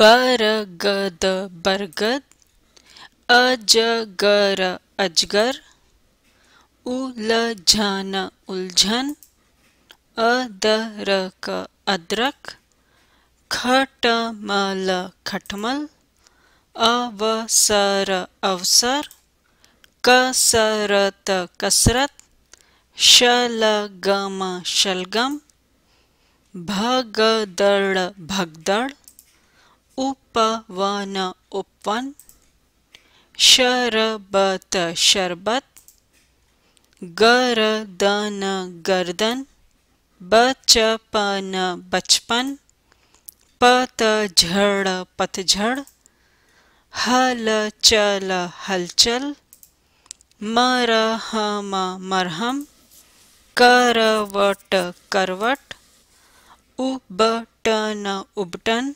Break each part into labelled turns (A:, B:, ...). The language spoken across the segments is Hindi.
A: बरगद बरगद अजगर अजगर उलझन उलझन अदरक अदरक खटमल खटमल अवसर अवसर कसरत कसरत शलगम शलगम भगदड़ भगदड़ उपवन उपवन शरबत शरबत गरदन गर्दन बचपन बचपन पतझड़ पतझड़ हल चल हलचल मरहम मरहम करवट करवट उबटन उबटन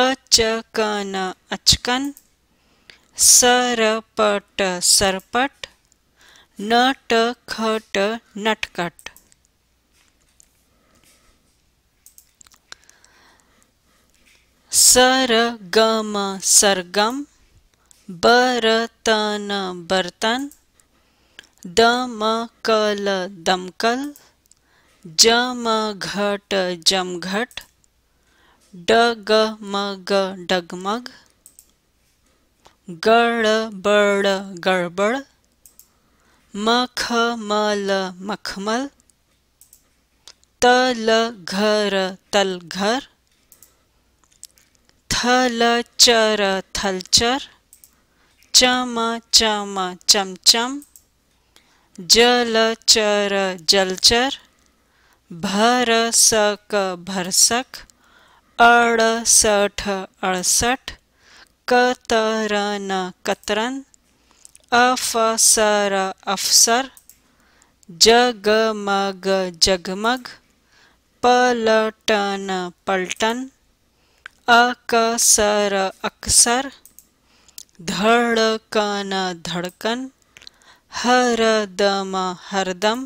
A: अचकन अचकन सरपट सरपट नटखट नटखट सरगम सरगम बरतन बर्तन दमकल दमकल जमघट जमघट डगमग डगमग गड़बड़ गड़बड़ मखमल मखमल तल घर तल घर थल चर थलचर चम चम चमचम जल चर जलचर भर सक भरसक अड़सठ अड़सठ कतरन कतरन अफसर अफसर जगमग जगमग पलटन पलटन अकसर अक्सर धड़कन धड़कन हरदम हरदम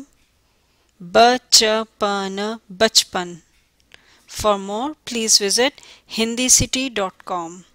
A: बचपन बचपन For more, please visit hindicity.com.